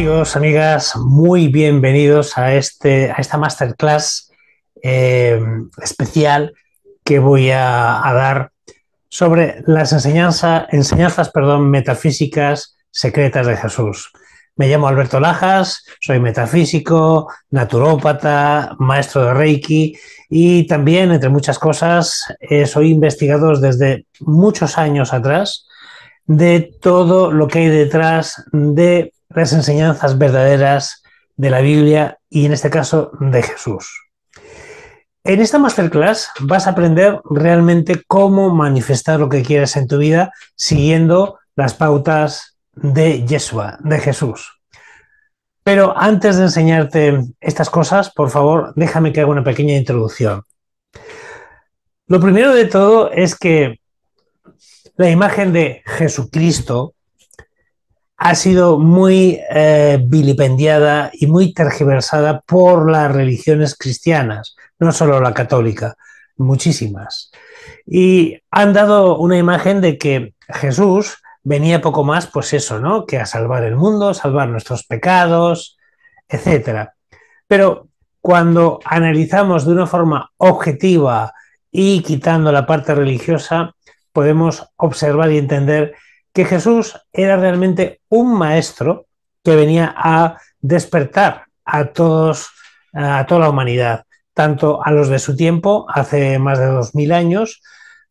amigos, amigas, muy bienvenidos a, este, a esta masterclass eh, especial que voy a, dar sobre las enseñanzas perdón, metafísicas secretas de Jesús. Me llamo Alberto Lajas, soy metafísico, naturópata, maestro de Reiki y también, entre muchas cosas, eh, soy investigador desde muchos años atrás de todo lo que hay detrás de las enseñanzas verdaderas de la Biblia y en este caso de Jesús. En esta masterclass vas a aprender realmente cómo manifestar lo que quieres en tu vida siguiendo las pautas de Yeshua, de Jesús. Pero antes de enseñarte estas cosas, por favor, déjame que haga una pequeña introducción. Lo primero de todo es que la imagen de Jesucristo ha sido muy eh, vilipendiada y muy tergiversada por las religiones cristianas, no solo la católica, muchísimas. Y han dado una imagen de que Jesús venía poco más, pues eso, ¿no? Que a salvar el mundo, salvar nuestros pecados, etc. Pero cuando analizamos de una forma objetiva y quitando la parte religiosa, podemos observar y entender que Jesús era realmente un maestro que venía a despertar a todos, a toda la humanidad, tanto a los de su tiempo, hace más de dos mil años,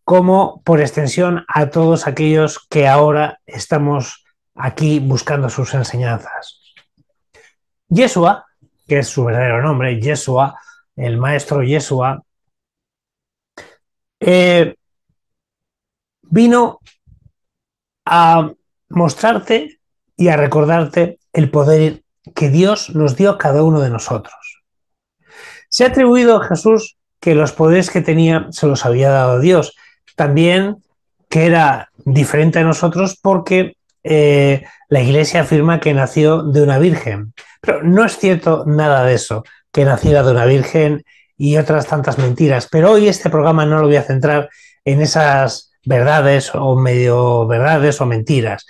como por extensión a todos aquellos que ahora estamos aquí buscando sus enseñanzas. Yeshua, que es su verdadero nombre, Yeshua, el maestro Yeshua, eh, vino a mostrarte y a recordarte el poder que Dios nos dio a cada uno de nosotros. Se ha atribuido a Jesús que los poderes que tenía se los había dado Dios. También que era diferente a nosotros porque eh, la iglesia afirma que nació de una virgen. Pero no es cierto nada de eso, que naciera de una virgen y otras tantas mentiras. Pero hoy este programa no lo voy a centrar en esas verdades o medio verdades o mentiras.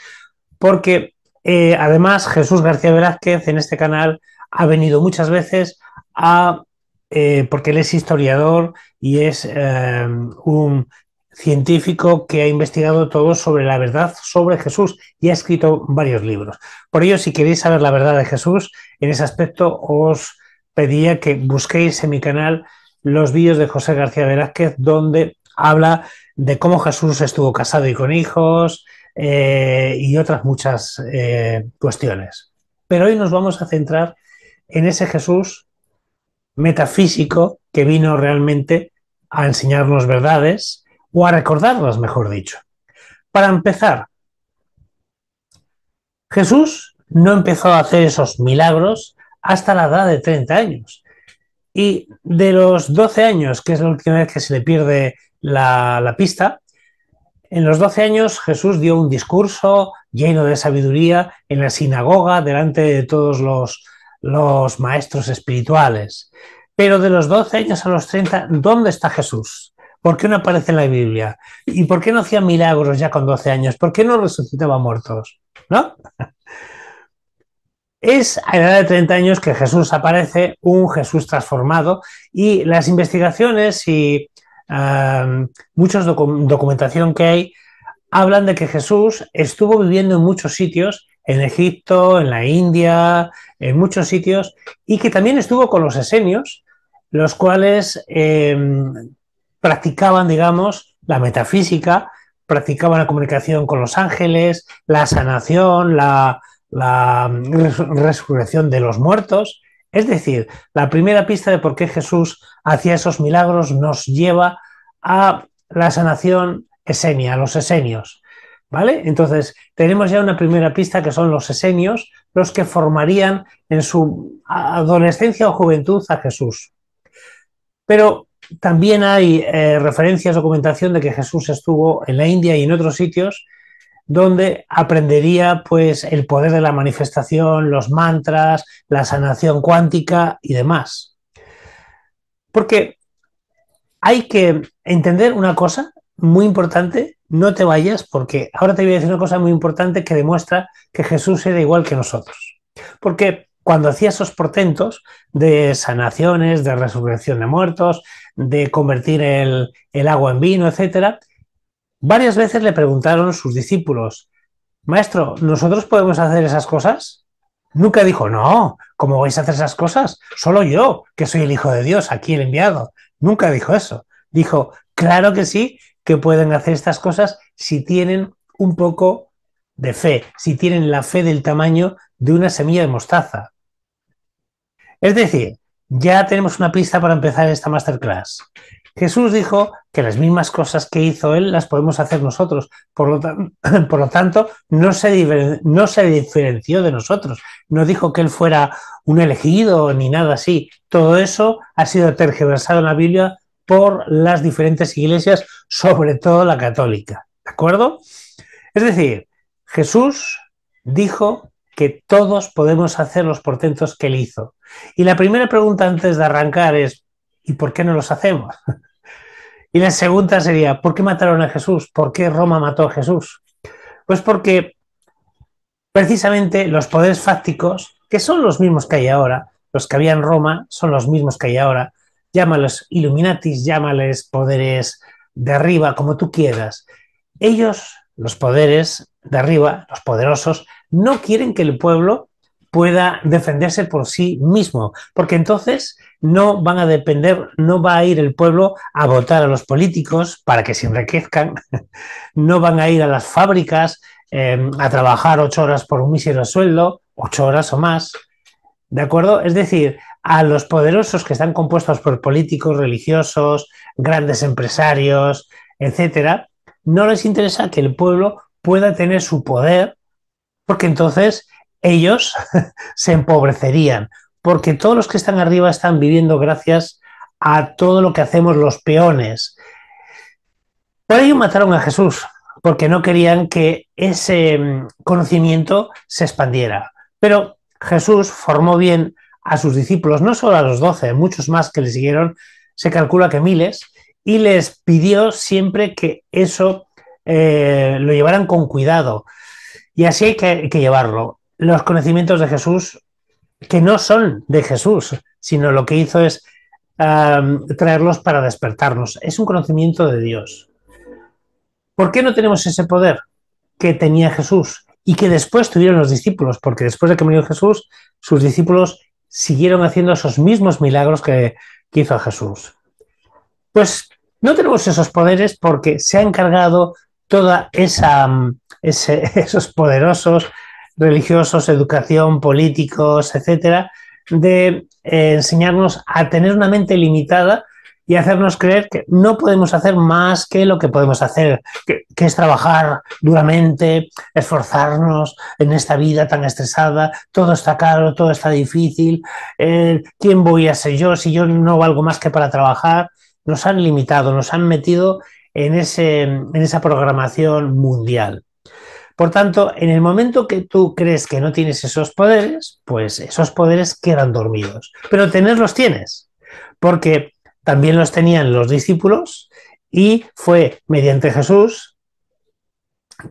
Porque eh, además Jesús García Velázquez en este canal ha venido muchas veces a, eh, porque él es historiador y es eh, un científico que ha investigado todo sobre la verdad sobre Jesús y ha escrito varios libros. Por ello, si queréis saber la verdad de Jesús, en ese aspecto os pedía que busquéis en mi canal los vídeos de José García Velázquez donde habla de cómo Jesús estuvo casado y con hijos eh, y otras muchas eh, cuestiones. Pero hoy nos vamos a centrar en ese Jesús metafísico que vino realmente a enseñarnos verdades o a recordarlas, mejor dicho. Para empezar, Jesús no empezó a hacer esos milagros hasta la edad de 30 años. Y de los 12 años, que es la última vez que se le pierde la, pista, en los 12 años Jesús dio un discurso lleno de sabiduría en la sinagoga delante de todos los, maestros espirituales. Pero de los 12 años a los 30, ¿dónde está Jesús? ¿Por qué no aparece en la Biblia? ¿Y por qué no hacía milagros ya con 12 años? ¿Por qué no resucitaba muertos? ¿No? Es a la edad de 30 años que Jesús aparece, un Jesús transformado, y las investigaciones y muchas muchos documentación que hay, hablan de que Jesús estuvo viviendo en muchos sitios, en Egipto, en la India, en muchos sitios, y que también estuvo con los esenios, los cuales em, practicaban, digamos, la metafísica, practicaban la comunicación con los ángeles, la sanación, la, resurrección de los muertos. Es decir, la primera pista de por qué Jesús hacía esos milagros nos lleva a la sanación esenia, a los esenios. ¿Vale? Entonces, tenemos ya una primera pista que son los esenios, los que formarían en su adolescencia o juventud a Jesús. Pero también hay eh, referencias, documentación de que Jesús estuvo en la India y en otros sitios donde aprendería pues el poder de la manifestación, los mantras, la sanación cuántica y demás. Porque hay que entender una cosa muy importante, no te vayas porque ahora te voy a decir una cosa muy importante que demuestra que Jesús era igual que nosotros. Porque cuando hacía esos portentos de sanaciones, de resurrección de muertos, de convertir el, agua en vino, etc., varias veces le preguntaron sus discípulos, Maestro, ¿nosotros podemos hacer esas cosas? Nunca dijo, no, ¿cómo vais a hacer esas cosas? Solo yo, que soy el Hijo de Dios, aquí el enviado. Nunca dijo eso. Dijo, claro que sí, que pueden hacer estas cosas si tienen un poco de fe, si tienen la fe del tamaño de una semilla de mostaza. Es decir, ya tenemos una pista para empezar esta masterclass. Jesús dijo que las mismas cosas que hizo Él las podemos hacer nosotros. Por lo, tanto, no se, no se, diferenció de nosotros. No dijo que Él fuera un elegido ni nada así. Todo eso ha sido tergiversado en la Biblia por las diferentes iglesias, sobre todo la católica. ¿De acuerdo? Es decir, Jesús dijo que todos podemos hacer los portentos que Él hizo. Y la primera pregunta antes de arrancar es, ¿y por qué no los hacemos? Y la segunda sería, ¿por qué mataron a Jesús? ¿Por qué Roma mató a Jesús? Pues porque precisamente los poderes fácticos, que son los mismos que hay ahora, los que había en Roma son los mismos que hay ahora, llámalos Illuminatis, llámales poderes de arriba, como tú quieras. Ellos, los poderes de arriba, los poderosos, no quieren que el pueblo pueda defenderse por sí mismo, porque entonces no van a depender, no va a ir el pueblo a votar a los políticos para que se enriquezcan, no van a ir a las fábricas em, a trabajar ocho horas por un mísero sueldo, ocho horas o más, ¿de acuerdo? Es decir, a los poderosos que están compuestos por políticos, religiosos, grandes empresarios, etcétera, no les interesa que el pueblo pueda tener su poder, porque entonces ellos se empobrecerían, porque todos los que están arriba están viviendo gracias a todo lo que hacemos los peones. Por ello mataron a Jesús, porque no querían que ese mm, conocimiento se expandiera. Pero Jesús formó bien a sus discípulos, no solo a los doce, muchos más que le siguieron, se calcula que miles, y les pidió siempre que eso eh, lo llevaran con cuidado. Y así hay que llevarlo. Los conocimientos de Jesús que no son de Jesús, sino lo que hizo es traerlos para despertarnos. Es un conocimiento de Dios. ¿Por qué no tenemos ese poder que tenía Jesús y que después tuvieron los discípulos? Porque después de que murió Jesús, sus discípulos siguieron haciendo esos mismos milagros que, que hizo Jesús. Pues no tenemos esos poderes porque se ha encargado toda esa, esos poderosos religiosos, educación, políticos, etcétera, de eh, enseñarnos a tener una mente limitada y hacernos creer que no podemos hacer más que lo que podemos hacer, que, es trabajar duramente, esforzarnos en esta vida tan estresada, todo está caro, todo está difícil, eh, ¿quién voy a ser yo si yo no valgo más que para trabajar? Nos han limitado, nos han metido en, ese, en esa programación mundial. Por tanto, en el momento que tú crees que no tienes esos poderes, pues esos poderes quedan dormidos. Pero tenerlos tienes, porque también los tenían los discípulos y fue mediante Jesús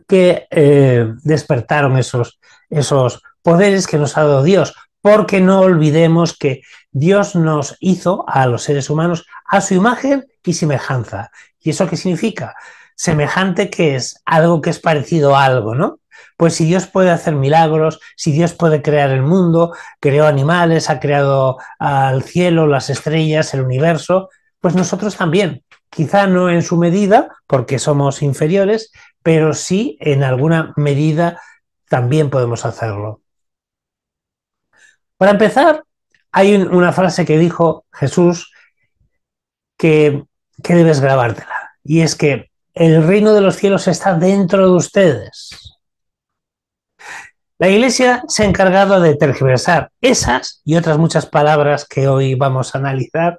que eh, despertaron esos, esos poderes que nos ha dado Dios, porque no olvidemos que Dios nos hizo a los seres humanos a su imagen y semejanza. ¿Y eso qué significa? semejante que es algo que es parecido a algo, ¿no? Pues si Dios puede hacer milagros, si Dios puede crear el mundo, creó animales, ha creado al cielo, las estrellas, el universo, pues nosotros también. Quizá no en su medida, porque somos inferiores, pero sí en alguna medida también podemos hacerlo. Para empezar, hay una frase que dijo Jesús que, debes grabártela, y es que el reino de los cielos está dentro de ustedes. La Iglesia se ha encargado de tergiversar esas y otras muchas palabras que hoy vamos a analizar,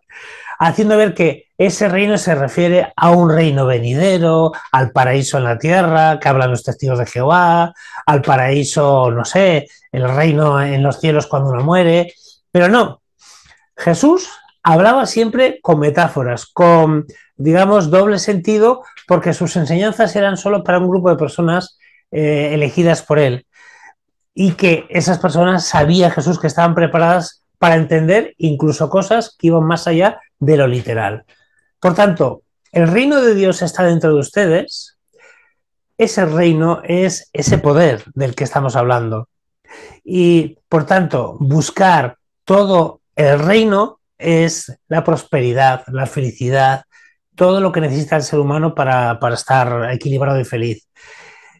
haciendo ver que ese reino se refiere a un reino venidero, al paraíso en la tierra, que hablan los testigos de Jehová, al paraíso, no sé, el reino en los cielos cuando uno muere, pero no. Jesús hablaba siempre con metáforas, con digamos, doble sentido, porque sus enseñanzas eran solo para un grupo de personas eh, elegidas por él. Y que esas personas sabía Jesús que estaban preparadas para entender incluso cosas que iban más allá de lo literal. Por tanto, el reino de Dios está dentro de ustedes. Ese reino es ese poder del que estamos hablando. Y, por tanto, buscar todo el reino es la prosperidad, la felicidad, todo lo que necesita el ser humano para, estar equilibrado y feliz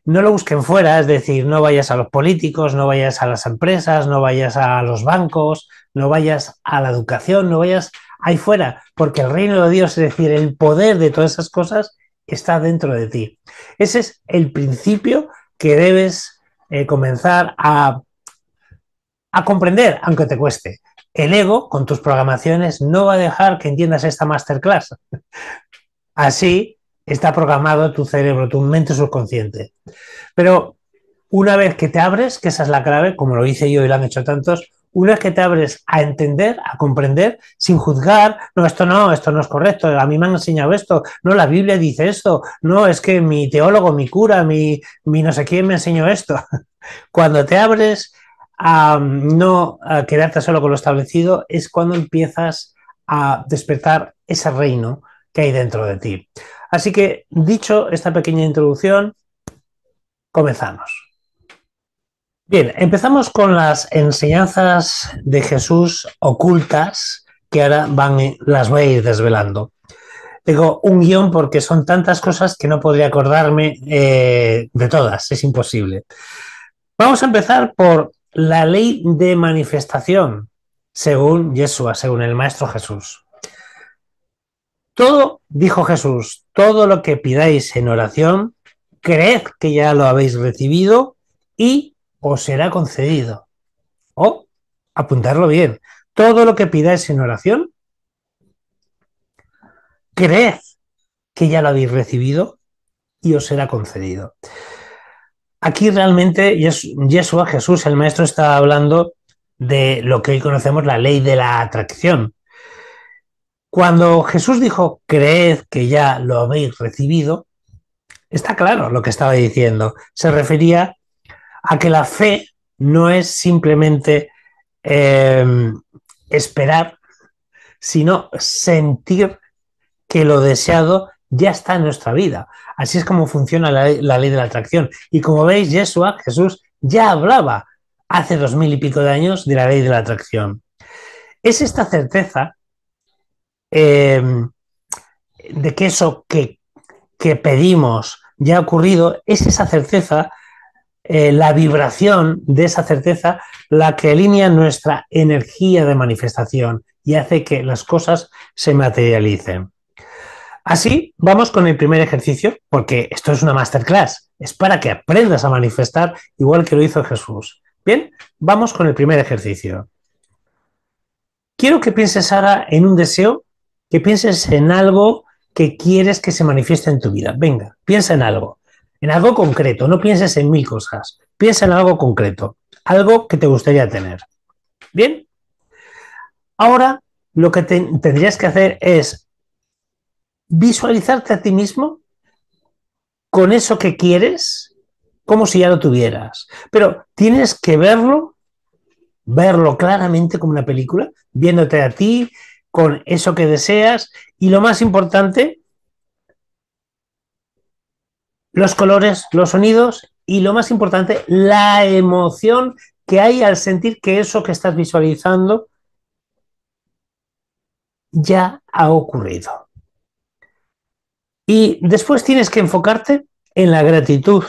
no lo busquen fuera, es decir, no vayas a los políticos, no vayas a las empresas, no vayas a los bancos, no vayas a la educación, no vayas ahí fuera, porque el reino de Dios, es decir, el poder de todas esas cosas está dentro de ti. Ese es el principio que debes eh, comenzar a, a comprender, aunque te cueste. El ego, con tus programaciones, no va a dejar que entiendas esta masterclass. Así está programado tu cerebro, tu mente subconsciente. Pero una vez que te abres, que esa es la clave, como lo hice yo y lo han hecho tantos, una vez que te abres a entender, a comprender, sin juzgar, no, esto no, esto no es correcto, a mí me han enseñado esto, no, la Biblia dice esto, no, es que mi teólogo, mi cura, mi, no sé quién me enseñó esto. Cuando te abres a mm, no quedarte solo con lo establecido, es cuando empiezas a despertar ese reino, que hay dentro de ti. Así que, dicho esta pequeña introducción, comenzamos. Bien, empezamos con las enseñanzas de Jesús ocultas que ahora van, las voy a ir desvelando. Tengo un guión porque son tantas cosas que no podría acordarme eh, de todas, es imposible. Vamos a empezar por la ley de manifestación, según Yeshua, según el Maestro Jesús. Todo, dijo Jesús, todo lo que pidáis en oración, creed que ya lo habéis recibido y os será concedido. O apuntarlo bien, todo lo que pidáis en oración, creed que ya lo habéis recibido y os será concedido. Aquí realmente Yeshua, Jesús, el Maestro, está hablando de lo que hoy conocemos la ley de la atracción. Cuando Jesús dijo, creed que ya lo habéis recibido, está claro lo que estaba diciendo. Se refería a que la fe no es simplemente em, esperar, sino sentir que lo deseado ya está en nuestra vida. Así es como funciona la, ley de la atracción. Y como veis, Jesús, ya hablaba hace dos mil y pico de años de la ley de la atracción. Es esta certeza eh, de que eso que, que, pedimos ya ha ocurrido, es esa certeza, eh, la vibración de esa certeza, la que alinea nuestra energía de manifestación y hace que las cosas se materialicen. Así, vamos con el primer ejercicio, porque esto es una masterclass, es para que aprendas a manifestar igual que lo hizo Jesús. Bien, vamos con el primer ejercicio. Quiero que pienses ahora en un deseo que pienses en algo que quieres que se manifieste en tu vida. Venga, piensa en algo, en algo concreto, no pienses en mil cosas, piensa en algo concreto, algo que te gustaría tener. Bien, ahora lo que tendrías que hacer es visualizarte a ti mismo con eso que quieres, como si ya lo tuvieras. Pero tienes que verlo, verlo claramente como una película, viéndote a ti, con eso que deseas y lo más importante, los colores, los sonidos y lo más importante, la emoción que hay al sentir que eso que estás visualizando ya ha ocurrido. Y después tienes que enfocarte en la gratitud.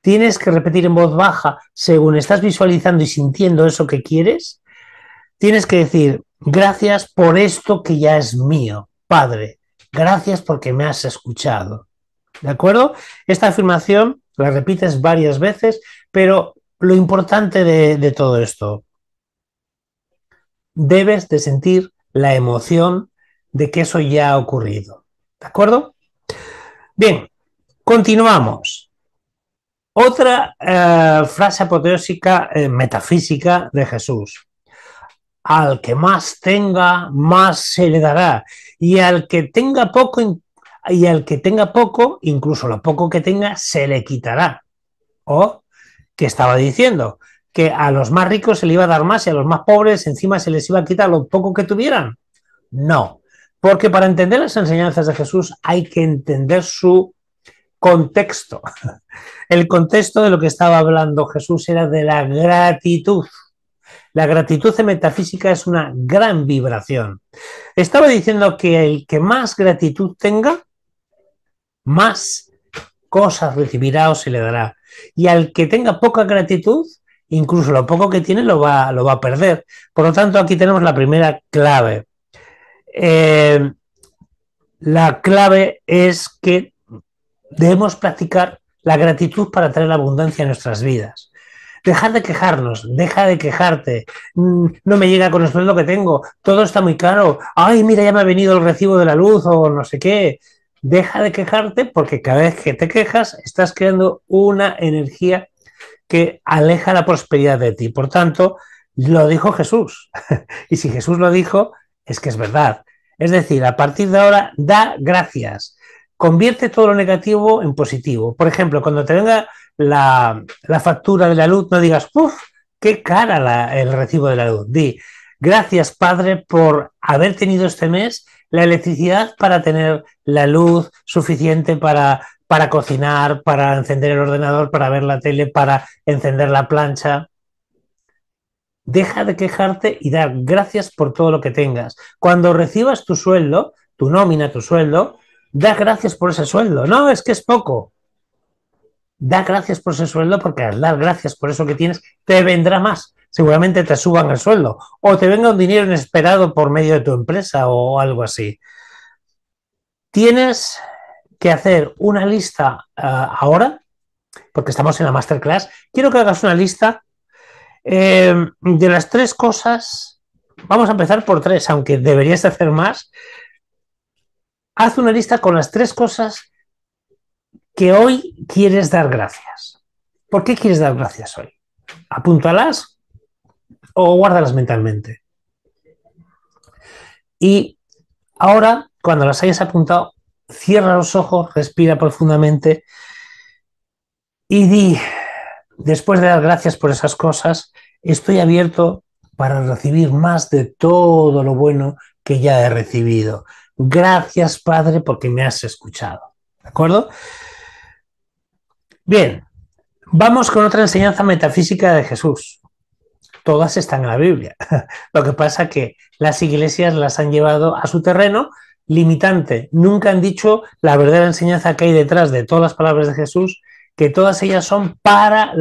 Tienes que repetir en voz baja según estás visualizando y sintiendo eso que quieres. Tienes que decir, Gracias por esto que ya es mío, Padre. Gracias porque me has escuchado. ¿De acuerdo? Esta afirmación la repites varias veces, pero lo importante de, todo esto, debes de sentir la emoción de que eso ya ha ocurrido. ¿De acuerdo? Bien, continuamos. Otra eh, frase apoteósica eh, metafísica de Jesús. Al que más tenga, más se le dará. Y al que tenga poco, y al que tenga poco, incluso lo poco que tenga, se le quitará. O qué estaba diciendo que a los más ricos se le iba a dar más y a los más pobres encima se les iba a quitar lo poco que tuvieran. No, porque para entender las enseñanzas de Jesús hay que entender su contexto. El contexto de lo que estaba hablando Jesús era de la gratitud. La gratitud en metafísica es una gran vibración. Estaba diciendo que el que más gratitud tenga, más cosas recibirá o se le dará. Y al que tenga poca gratitud, incluso lo poco que tiene lo va, a perder. Por lo tanto, aquí tenemos la primera clave. Eh, la clave es que debemos practicar la gratitud para traer abundancia a nuestras vidas. Deja de quejarnos, deja de quejarte. Mm, no me llega con el sueldo que tengo, todo está muy caro. Ay, mira, ya me ha venido el recibo de la luz o no sé qué. Deja de quejarte porque cada vez que te quejas estás creando una energía que aleja la prosperidad de ti. Por tanto, lo dijo Jesús. y si Jesús lo dijo, es que es verdad. Es decir, a partir de ahora, da gracias. Convierte todo lo negativo en positivo. Por ejemplo, cuando te venga la, factura de la luz, no digas, uff, qué cara el recibo de la luz. Di, gracias Padre por haber tenido este mes la electricidad para tener la luz suficiente para, para cocinar, para encender el ordenador, para ver la tele, para encender la plancha. Deja de quejarte y dar gracias por todo lo que tengas. Cuando recibas tu sueldo, tu nómina, tu sueldo, da gracias por ese sueldo. No, es que es poco. Da gracias por ese sueldo porque al dar gracias por eso que tienes, te vendrá más. Seguramente te suban el sueldo o te venga un dinero inesperado por medio de tu empresa o algo así. Tienes que hacer una lista eh, ahora, porque estamos en la masterclass. Quiero que hagas una lista eh, de las tres cosas. Vamos a empezar por tres, aunque deberías hacer más. Haz una lista con las tres cosas que hoy quieres dar gracias. ¿Por qué quieres dar gracias hoy? ¿Apúntalas o guárdalas mentalmente? Y ahora, cuando las hayas apuntado, cierra los ojos, respira profundamente y di, después de dar gracias por esas cosas, estoy abierto para recibir más de todo lo bueno que ya he recibido. Gracias, Padre, porque me has escuchado. ¿De acuerdo? Bien, vamos con otra enseñanza metafísica de Jesús. Todas están en la Biblia. Lo que pasa que las iglesias las han llevado a su terreno limitante. Nunca han dicho la verdadera enseñanza que hay detrás de todas las palabras de Jesús, que todas ellas son para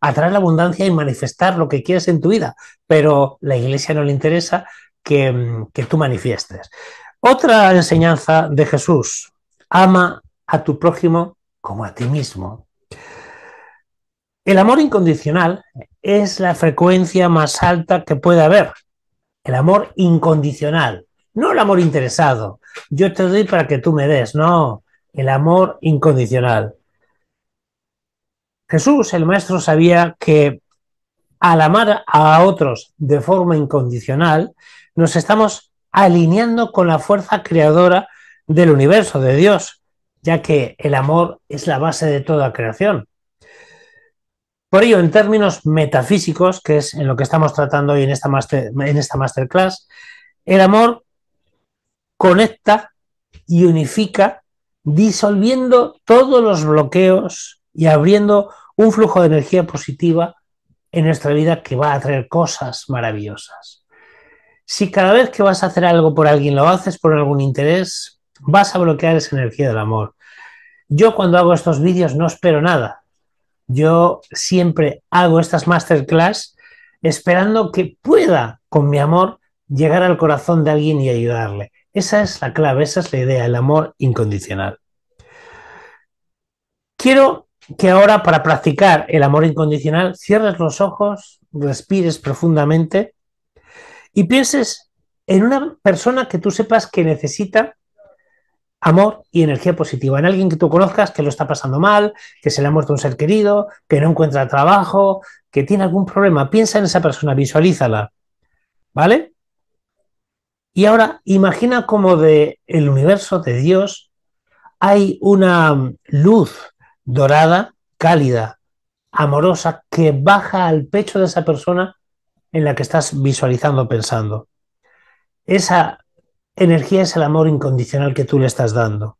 atraer la abundancia y manifestar lo que quieres en tu vida. Pero la iglesia no le interesa que mm, tú manifiestes. Otra enseñanza de Jesús, ama a tu prójimo como a ti mismo. El amor incondicional es la frecuencia más alta que puede haber. El amor incondicional, no el amor interesado. Yo te doy para que tú me des, no, el amor incondicional. Jesús, el maestro, sabía que al amar a otros de forma incondicional, nos estamos alineando con la fuerza creadora del universo, de Dios, ya que el amor es la base de toda creación. Por ello, en términos metafísicos, que es en lo que estamos tratando hoy en esta, en esta masterclass, el amor conecta y unifica, disolviendo todos los bloqueos y abriendo un flujo de energía positiva en nuestra vida que va a traer cosas maravillosas. Si cada vez que vas a hacer algo por alguien lo haces por algún interés, vas a bloquear esa energía del amor. Yo cuando hago estos vídeos no espero nada, yo siempre hago estas masterclass esperando que pueda, con mi amor, llegar al corazón de alguien y ayudarle. Esa es la clave, esa es la idea, el amor incondicional. Quiero que ahora, para practicar el amor incondicional, cierres los ojos, respires profundamente y pienses en una persona que tú sepas que necesita amor y energía positiva en alguien que tú conozcas que lo está pasando mal, que se le ha muerto un ser querido, que no encuentra trabajo, que tiene algún problema. Piensa en esa persona, visualízala. ¿Vale? Y ahora imagina como de el universo de Dios hay una mm, luz dorada, cálida, amorosa que baja al pecho de esa persona en la que estás visualizando, pensando. Esa energía es el amor incondicional que tú le estás dando.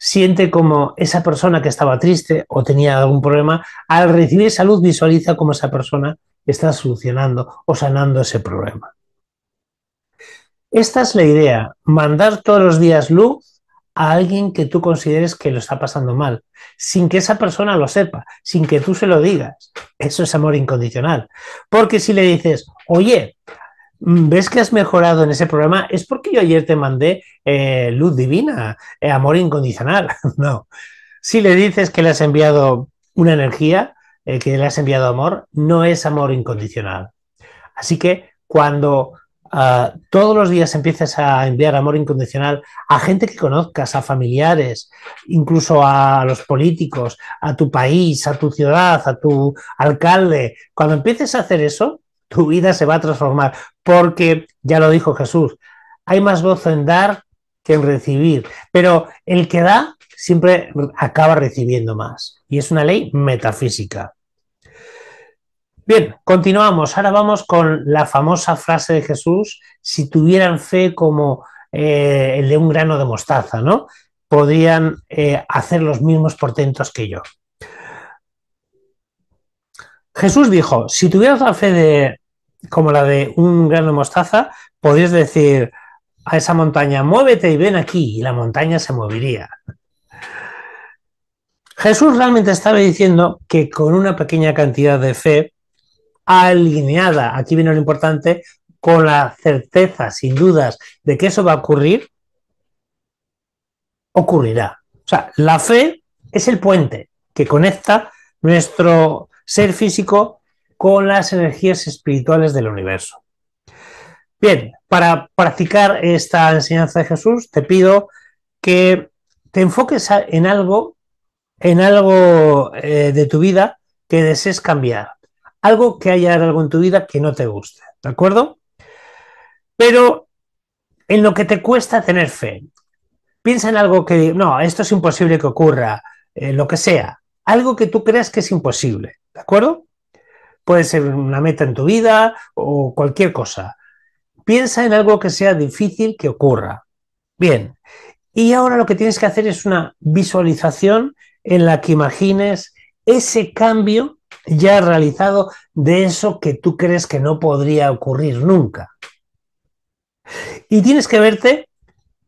Siente como esa persona que estaba triste o tenía algún problema, al recibir esa luz visualiza como esa persona está solucionando o sanando ese problema. Esta es la idea, mandar todos los días luz a alguien que tú consideres que lo está pasando mal, sin que esa persona lo sepa, sin que tú se lo digas. Eso es amor incondicional. Porque si le dices, oye, Mm, ves que has mejorado en ese programa, es porque yo ayer te mandé eh, luz divina, eh, amor incondicional. no. Si le dices que le has enviado una energía, eh, que le has enviado amor, no es amor incondicional. Así que cuando ah, todos los días empieces a enviar amor incondicional a gente que conozcas, a familiares, incluso a los políticos, a tu país, a tu ciudad, a tu alcalde, cuando empieces a hacer eso, tu vida se va a transformar, porque ya lo dijo Jesús, hay más gozo en dar que en recibir, pero el que da siempre acaba recibiendo más, y es una ley metafísica. Bien, continuamos. Ahora vamos con la famosa frase de Jesús, si tuvieran fe como eh, el de un grano de mostaza, ¿no? Podrían eh, hacer los mismos portentos que yo. Jesús dijo, si tuvieras la fe de, como la de un grano de mostaza, podrías decir a esa montaña, muévete y ven aquí, y la montaña se movería. Jesús realmente estaba diciendo que con una pequeña cantidad de fe alineada, aquí viene lo importante, con la certeza, sin dudas, de que eso va a ocurrir, ocurrirá. O sea, la fe es el puente que conecta nuestro ser físico con las energías espirituales del universo. Bien, para practicar esta enseñanza de Jesús, te pido que te enfoques en algo, en algo eh, de tu vida que desees cambiar, algo que haya algo en tu vida que no te guste, ¿de acuerdo? Pero en lo que te cuesta tener fe, piensa en algo que, no, esto es imposible que ocurra, eh, lo que sea, algo que tú creas que es imposible. ¿de acuerdo? Puede ser una meta en tu vida o cualquier cosa. Piensa en algo que sea difícil que ocurra. Bien, y ahora lo que tienes que hacer es una visualización en la que imagines ese cambio ya realizado de eso que tú crees que no podría ocurrir nunca. Y tienes que verte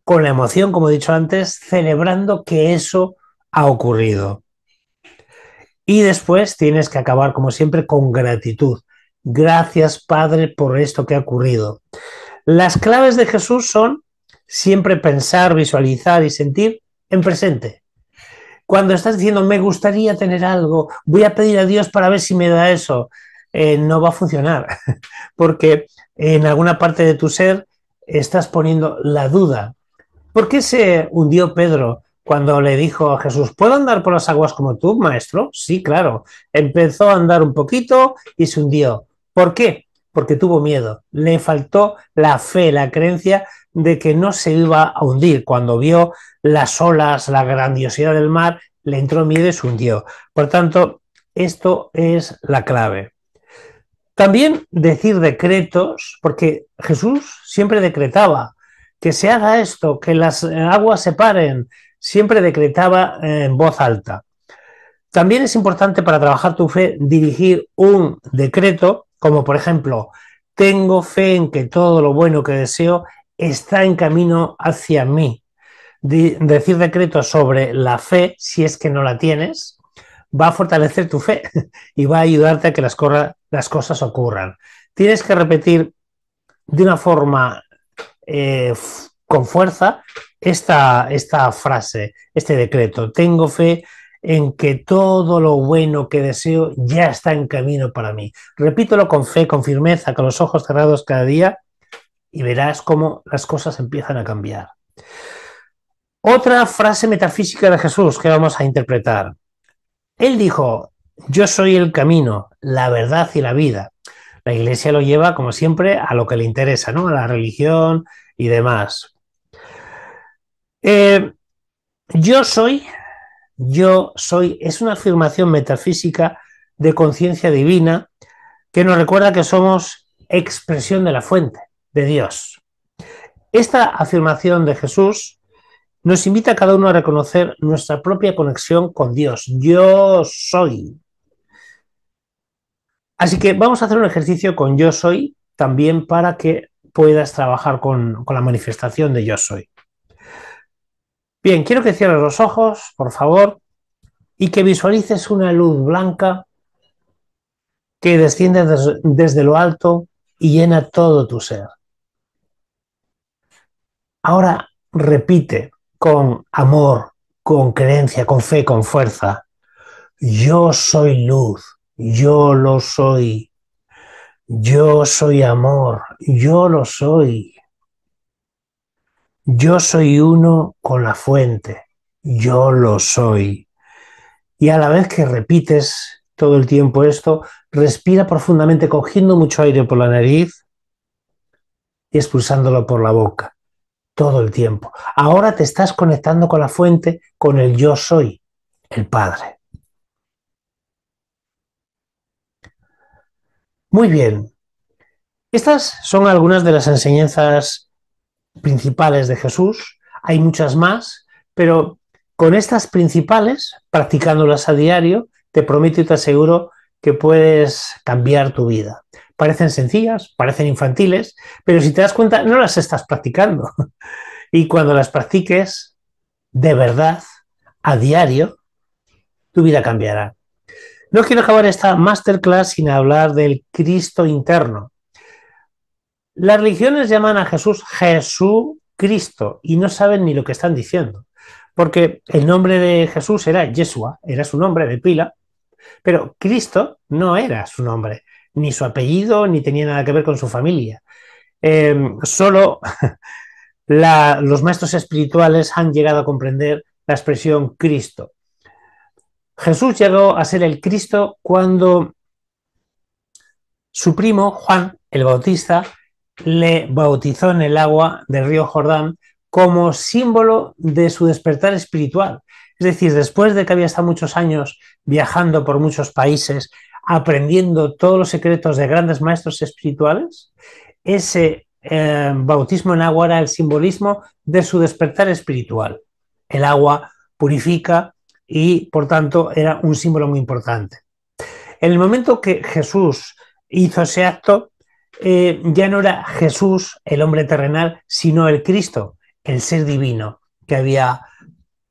con la emoción, como he dicho antes, celebrando que eso ha ocurrido. Y después tienes que acabar, como siempre, con gratitud. Gracias, Padre, por esto que ha ocurrido. Las claves de Jesús son siempre pensar, visualizar y sentir en presente. Cuando estás diciendo, me gustaría tener algo, voy a pedir a Dios para ver si me da eso, eh, no va a funcionar, porque en alguna parte de tu ser estás poniendo la duda. ¿Por qué se hundió Pedro cuando le dijo a Jesús, ¿puedo andar por las aguas como tú, maestro? Sí, claro. Empezó a andar un poquito y se hundió. ¿Por qué? Porque tuvo miedo. Le faltó la fe, la creencia de que no se iba a hundir. Cuando vio las olas, la grandiosidad del mar, le entró miedo y se hundió. Por tanto, esto es la clave. También decir decretos, porque Jesús siempre decretaba que se haga esto, que las aguas se paren, siempre decretaba eh, en voz alta. También es importante para trabajar tu fe dirigir un decreto, como por ejemplo, tengo fe en que todo lo bueno que deseo está en camino hacia mí. decir decretos sobre la fe, si es que no la tienes, va a fortalecer tu fe y va a ayudarte a que las, cosas ocurran. Tienes que repetir de una forma eh, con fuerza esta, esta frase, este decreto. Tengo fe en que todo lo bueno que deseo ya está en camino para mí. Repítelo con fe, con firmeza, con los ojos cerrados cada día y verás cómo las cosas empiezan a cambiar. Otra frase metafísica de Jesús que vamos a interpretar. Él dijo, yo soy el camino, la verdad y la vida. La iglesia lo lleva, como siempre, a lo que le interesa, ¿no? A la religión y demás. Eh, yo soy, yo soy, es una afirmación metafísica de conciencia divina que nos recuerda que somos expresión de la fuente, de Dios. Esta afirmación de Jesús nos invita a cada uno a reconocer nuestra propia conexión con Dios. Yo soy. Así que vamos a hacer un ejercicio con yo soy también para que puedas trabajar con la manifestación de yo soy. Bien, quiero que cierres los ojos, por favor, y que visualices una luz blanca que desciende desde lo alto y llena todo tu ser. Ahora repite con amor, con creencia, con fe, con fuerza. Yo soy luz, yo lo soy. Yo soy amor, yo lo soy. Yo soy uno con la fuente, yo lo soy. Y a la vez que repites todo el tiempo esto, respira profundamente cogiendo mucho aire por la nariz y expulsándolo por la boca, todo el tiempo. Ahora te estás conectando con la fuente, con el yo soy, el Padre. Muy bien. Estas son algunas de las enseñanzas principales de Jesús, hay muchas más, pero con estas principales, practicándolas a diario, te prometo y te aseguro que puedes cambiar tu vida. Parecen sencillas, parecen infantiles, pero si te das cuenta, no las estás practicando. Y cuando las practiques de verdad, a diario, tu vida cambiará. No quiero acabar esta masterclass sin hablar del Cristo interno, las religiones llaman a Jesús Jesucristo y no saben ni lo que están diciendo, porque el nombre de Jesús era Yeshua, era su nombre de pila, pero Cristo no era su nombre, ni su apellido, ni tenía nada que ver con su familia. Em, solo los maestros espirituales han llegado a comprender la expresión Cristo. Jesús llegó a ser el Cristo cuando su primo Juan el Bautista le bautizó en el agua del río Jordán como símbolo de su despertar espiritual. Es decir, después de que había estado muchos años viajando por muchos países, aprendiendo todos los secretos de grandes maestros espirituales, ese eh, bautismo en agua era el simbolismo de su despertar espiritual. El agua purifica y, por tanto, era un símbolo muy importante. En el momento que Jesús hizo ese acto, eh, ya no era Jesús, el hombre terrenal, sino el Cristo, el ser divino que había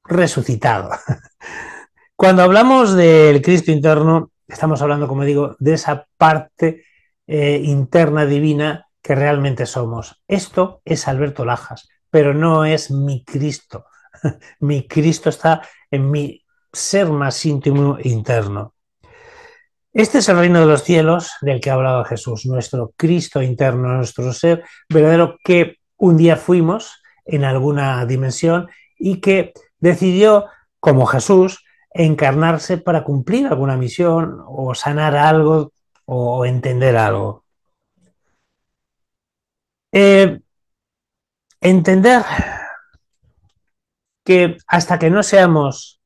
resucitado. Cuando hablamos del Cristo interno, estamos hablando, como digo, de esa parte eh, interna divina que realmente somos. Esto es Alberto Lajas, pero no es mi Cristo. mi Cristo está en mi ser más íntimo interno. Este es el reino de los cielos del que ha hablado Jesús, nuestro Cristo interno, nuestro ser verdadero que un día fuimos en alguna dimensión y que decidió, como Jesús, encarnarse para cumplir alguna misión o sanar algo o entender algo. Eh, entender que hasta que no seamos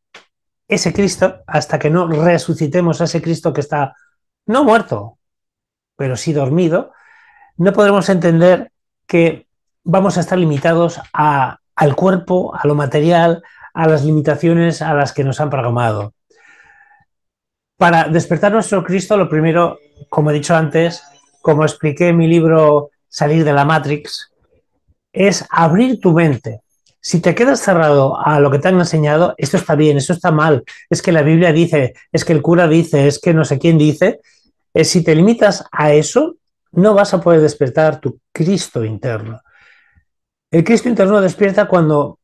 ese Cristo, hasta que no resucitemos a ese Cristo que está no muerto, pero sí dormido, no podremos entender que vamos a estar limitados al cuerpo, a lo material, a las limitaciones a las que nos han programado. Para despertar nuestro Cristo, lo primero, como he dicho antes, como expliqué en mi libro Salir de la Matrix, es abrir tu mente, si te quedas cerrado a lo que te han enseñado, esto está bien, esto está mal, es que la Biblia dice, es que el cura dice, es que no sé quién dice, eh, si te limitas a eso, no vas a poder despertar tu Cristo interno. El Cristo interno despierta cuando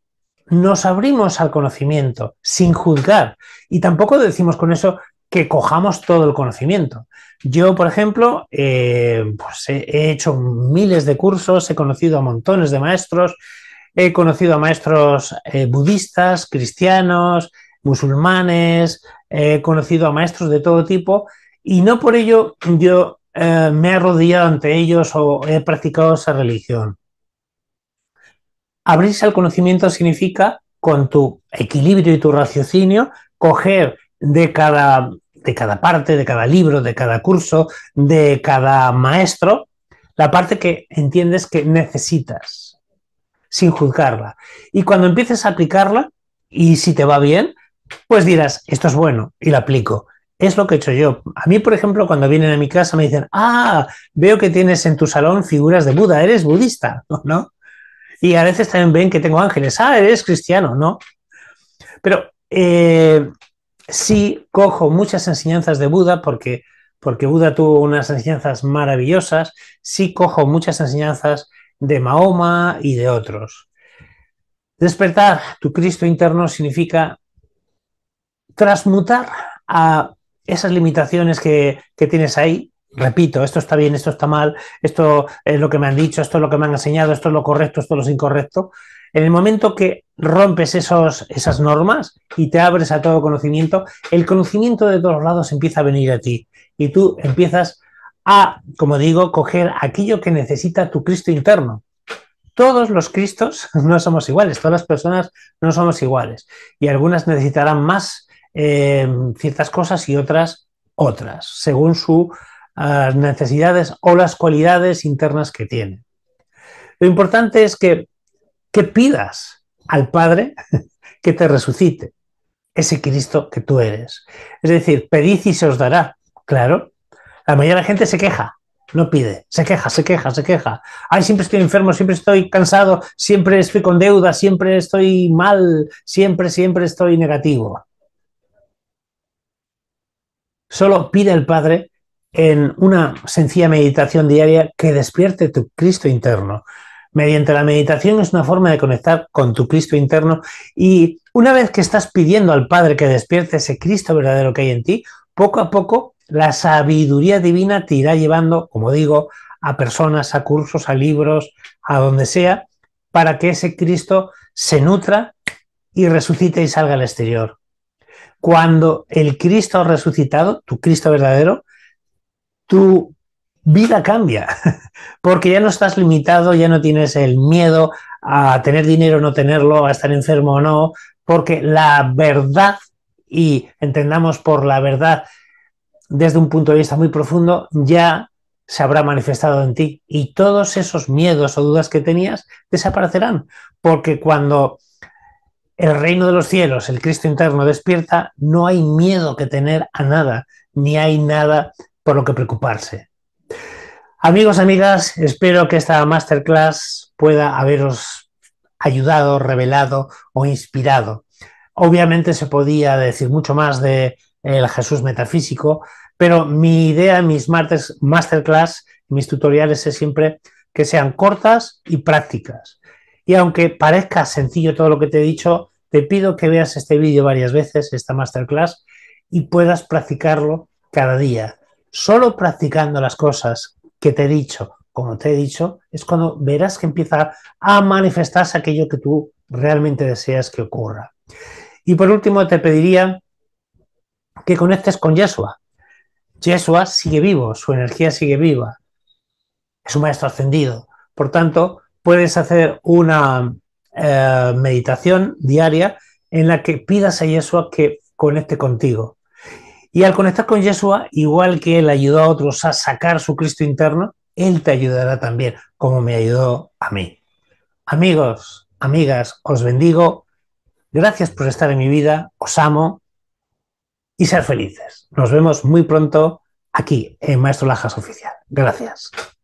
nos abrimos al conocimiento sin juzgar y tampoco decimos con eso que cojamos todo el conocimiento. Yo, por ejemplo, eh, pues he hecho miles de cursos, he conocido a montones de maestros, He conocido a maestros eh, budistas, cristianos, musulmanes, he conocido a maestros de todo tipo y no por ello yo eh, me he arrodillado ante ellos o he practicado esa religión. Abrirse al conocimiento significa, con tu equilibrio y tu raciocinio, coger de de cada parte, de cada libro, de cada curso, de cada maestro, la parte que entiendes que necesitas sin juzgarla. Y cuando empieces a aplicarla, y si te va bien, pues dirás, esto es bueno, y lo aplico. Es lo que he hecho yo. A mí, por ejemplo, cuando vienen a mi casa me dicen, ah, veo que tienes en tu salón figuras de Buda, eres budista, ¿no? Y a veces también ven que tengo ángeles, ah, eres cristiano, ¿no? Pero eh, sí cojo muchas enseñanzas de Buda porque, porque Buda tuvo unas enseñanzas maravillosas, sí cojo muchas enseñanzas de Mahoma y de otros. Despertar tu Cristo interno significa transmutar a esas limitaciones que, tienes ahí. Repito, esto está bien, esto está mal, esto es lo que me han dicho, esto es lo que me han enseñado, esto es lo correcto, esto es lo incorrecto. En el momento que rompes esos, esas normas y te abres a todo conocimiento, el conocimiento de todos lados empieza a venir a ti y tú empiezas a, como digo, coger aquello que necesita tu Cristo interno. Todos los Cristos no somos iguales, todas las personas no somos iguales y algunas necesitarán más eh, ciertas cosas y otras otras, según sus ah, necesidades o las cualidades internas que tienen. Lo importante es que, que pidas al Padre que te resucite ese Cristo que tú eres. Es decir, pedid y se os dará. Claro, la mayoría de la gente se queja, no pide, se queja, se queja, se queja. Ay, siempre estoy enfermo, siempre estoy cansado, siempre estoy con deuda, siempre estoy mal, siempre, siempre estoy negativo. Solo pide al Padre en una sencilla meditación diaria que despierte tu Cristo interno. Mediante la meditación es una forma de conectar con tu Cristo interno y una vez que estás pidiendo al Padre que despierte ese Cristo verdadero que hay en ti, poco a poco la sabiduría divina te irá llevando, como digo, a personas, a cursos, a libros, a donde sea, para que ese Cristo se nutra y resucite y salga al exterior. Cuando el Cristo resucitado, tu Cristo verdadero, tu vida cambia, porque ya no estás limitado, ya no tienes el miedo a tener dinero o no tenerlo, a estar enfermo o no, porque la verdad, y entendamos por la verdad desde un punto de vista muy profundo, ya se habrá manifestado en ti y todos esos miedos o dudas que tenías desaparecerán, porque cuando el reino de los cielos, el Cristo interno despierta, no hay miedo que tener a nada, ni hay nada por lo que preocuparse. Amigos, amigas, espero que esta masterclass pueda haberos ayudado, revelado o inspirado. Obviamente se podía decir mucho más de eh, el Jesús metafísico, pero mi idea en mis martes, masterclass, mis tutoriales es siempre que sean cortas y prácticas. Y aunque parezca sencillo todo lo que te he dicho, te pido que veas este vídeo varias veces, esta masterclass, y puedas practicarlo cada día. Solo practicando las cosas que te he dicho, como te he dicho, es cuando verás que empieza a manifestarse aquello que tú realmente deseas que ocurra. Y por último, te pediría que conectes con Yeshua. Yeshua sigue vivo, su energía sigue viva. Es un maestro ascendido. Por tanto, puedes hacer una eh, meditación diaria en la que pidas a Yeshua que conecte contigo. Y al conectar con Yeshua, igual que él ayudó a otros a sacar su Cristo interno, él te ayudará también, como me ayudó a mí. Amigos, amigas, os bendigo. Gracias por estar en mi vida. Os amo y ser felices. Nos vemos muy pronto aquí en Maestro Lajas Oficial. Gracias.